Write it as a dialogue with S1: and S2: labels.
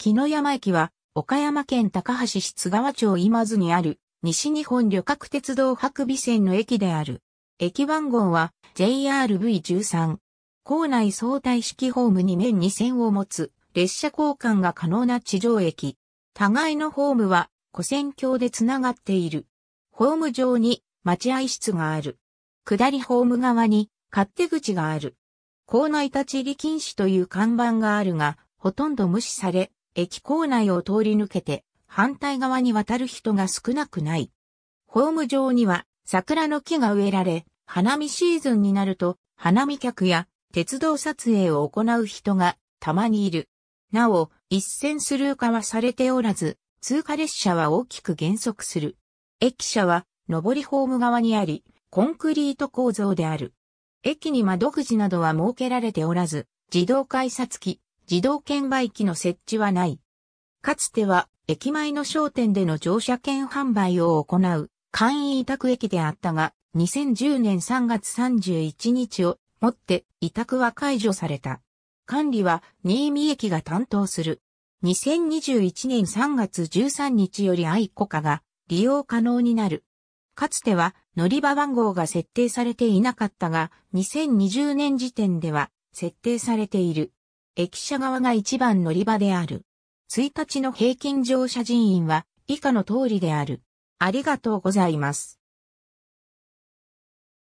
S1: 木の
S2: 山駅は、岡山県高橋市津川町今津にある、西日本旅客鉄道白尾線の駅である。駅番号は JRV13。構内相対式ホームに面2線を持つ、列車交換が可能な地上駅。互いのホームは、古線橋でつながっている。ホーム上に待合室がある。下りホーム側に勝手口がある。校内立ち入り禁止という看板があるが、ほとんど無視され、駅構内を通り抜けて、反対側に渡る人が少なくない。ホーム上には桜の木が植えられ、花見シーズンになると、花見客や鉄道撮影を行う人がたまにいる。なお、一線スルー化はされておらず、通過列車は大きく減速する。駅舎は上りホーム側にあり、コンクリート構造である。駅に窓口などは設けられておらず、自動改札機、自動券売機の設置はない。かつては、駅前の商店での乗車券販売を行う、簡易委託駅であったが、2010年3月31日をもって委託は解除された。管理は新見駅が担当する。2021年3月13日より愛子化が利用可能になる。かつては乗り場番号が設定されていなかったが、2020年時点では設定されている。駅舎側が一番乗り場である。1日の平均乗車人員は以下の通りである。ありがとうございます。